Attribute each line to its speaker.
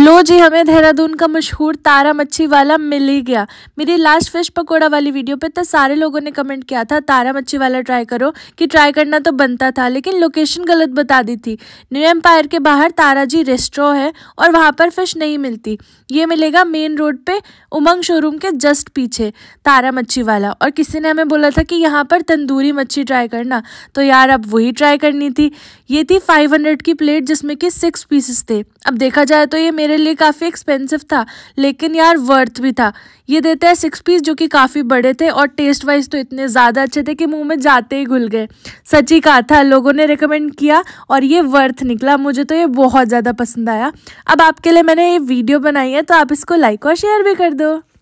Speaker 1: लो जी हमें देहरादून का मशहूर तारा मच्छी वाला मिल ही गया मेरी लास्ट फिश पकोड़ा वाली वीडियो पे तो सारे लोगों ने कमेंट किया था तारा मच्छी वाला ट्राई करो कि ट्राई करना तो बनता था लेकिन लोकेशन गलत बता दी थी न्यू एम्पायर के बाहर तारा जी रेस्ट्रो है और वहाँ पर फिश नहीं मिलती ये मिलेगा मेन रोड पर उमंग शोरूम के जस्ट पीछे तारा मच्छी वाला और किसी ने हमें बोला था कि यहाँ पर तंदूरी मच्छी ट्राई करना तो यार अब वही ट्राई करनी थी ये थी फाइव की प्लेट जिसमें कि सिक्स पीसेस थे अब देखा जाए तो ये मेरे लिए काफ़ी एक्सपेंसिव था लेकिन यार वर्थ भी था ये देते हैं सिक्स पीस जो कि काफ़ी बड़े थे और टेस्ट वाइज तो इतने ज़्यादा अच्छे थे कि मुंह में जाते ही घुल गए सच ही कहा था लोगों ने रिकमेंड किया और ये वर्थ निकला मुझे तो ये बहुत ज़्यादा पसंद आया अब आपके लिए मैंने ये वीडियो बनाई है तो आप इसको लाइक और शेयर भी कर दो